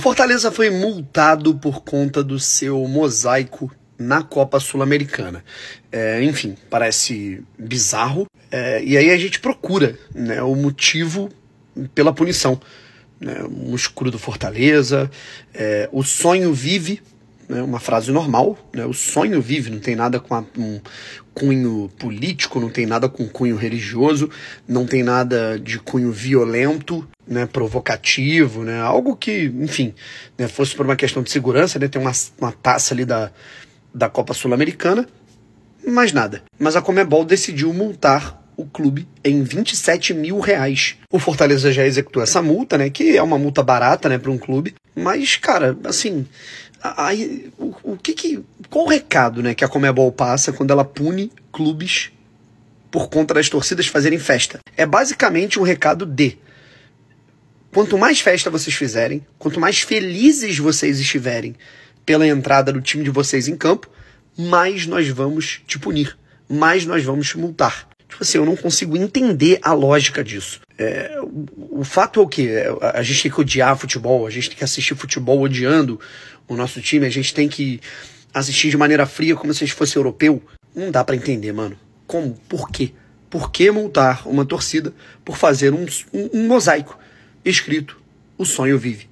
Fortaleza foi multado por conta do seu mosaico na Copa Sul-Americana. É, enfim, parece bizarro. É, e aí a gente procura né, o motivo pela punição. Né, escuro do Fortaleza, é, o sonho vive né, uma frase normal. Né, o sonho vive, não tem nada com a, um cunho político, não tem nada com cunho religioso, não tem nada de cunho violento, né, provocativo, né, algo que, enfim, né, fosse por uma questão de segurança, né, tem uma, uma taça ali da, da Copa Sul-Americana, mais nada. Mas a Comebol decidiu montar o clube em 27 mil reais. O Fortaleza já executou essa multa, né? Que é uma multa barata, né, para um clube. Mas, cara, assim, aí, o, o que, que qual o recado, né, que a Comebol passa quando ela pune clubes por conta das torcidas fazerem festa? É basicamente um recado de quanto mais festa vocês fizerem, quanto mais felizes vocês estiverem pela entrada do time de vocês em campo, mais nós vamos te punir, mais nós vamos te multar. Tipo assim, eu não consigo entender a lógica disso. É, o, o, fato é o que? É, a gente tem que odiar futebol, a gente tem que assistir futebol odiando o nosso time, a gente tem que assistir de maneira fria como se a gente fosse europeu. Não dá para entender, mano. Como? Por quê? Por que multar uma torcida por fazer um, um, um mosaico escrito O Sonho Vive?